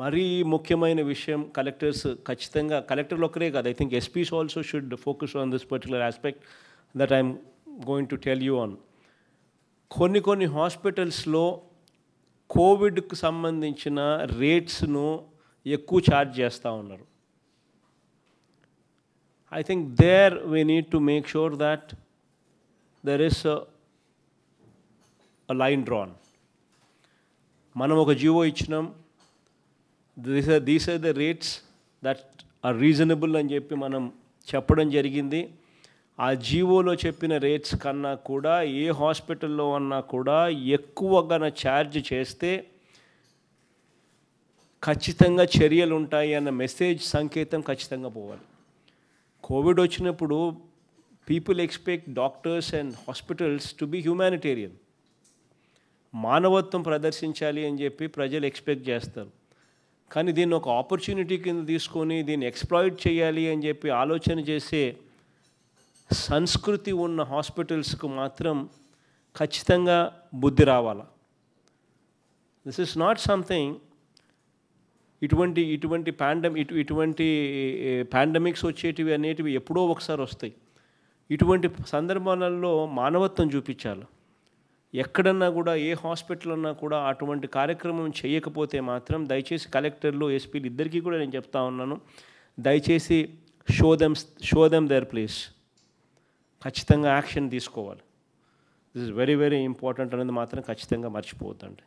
మరీ ముఖ్యమైన విషయం కలెక్టర్స్ ఖచ్చితంగా కలెక్టర్లు ఒకరే కాదు I think SPs also should focus on this particular aspect that I'm going to tell you on కొన్ని కొన్ని హాస్పిటల్స్లో కోవిడ్కు సంబంధించిన రేట్స్ను ఎక్కువ ఛార్జ్ చేస్తూ ఉన్నారు I think there we need to make sure that there is line drawn మనం ఒక GO ఇచ్చినాం these are these are the rates that are reasonable అని చెప్పి మనం చెప్పడం జరిగింది ఆ జీవోలో చెప్పిన రేట్స్ కన్నా కూడా ఏ హాస్పిటల్లో అన్నా కూడా ఎక్కువగా ఛార్జ్ చేస్తే ఖచ్చితంగా చర్యలు ఉంటాయి అన్న మెసేజ్ సంకేతం ఖచ్చితంగా పోవాలి కోవిడ్ వచ్చినప్పుడు people expect doctors and hospitals to be humanitarian మానవత్వం ప్రదర్శించాలి అని చెప్పి ప్రజలు ఎక్స్పెక్ట్ చేస్తారు కానీ దీన్ని ఒక ఆపర్చునిటీ కింద తీసుకొని దీన్ని ఎక్స్ప్లాయిట్ చేయాలి అని చెప్పి ఆలోచన చేసే సంస్కృతి ఉన్న హాస్పిటల్స్కు మాత్రం ఖచ్చితంగా బుద్ధి రావాల దిస్ ఇస్ నాట్ సంథింగ్ ఇటువంటి ఇటువంటి ప్యాండమ్ ఇటు ఇటువంటి పాండమిక్స్ వచ్చేటివి అనేటివి ఎప్పుడో ఒకసారి వస్తాయి ఇటువంటి సందర్భాలలో మానవత్వం చూపించాలి ఎక్కడన్నా కూడా ఏ హాస్పిటల్ అన్నా కూడా అటువంటి కార్యక్రమం చేయకపోతే మాత్రం దయచేసి కలెక్టర్లు ఎస్పీలు ఇద్దరికీ కూడా నేను చెప్తా ఉన్నాను దయచేసి show them show them their place ఖచ్చితంగా యాక్షన్ తీసుకోవాలి this is very very important అనేది మాత్రం ఖచ్చితంగా మర్చిపోవద్దండి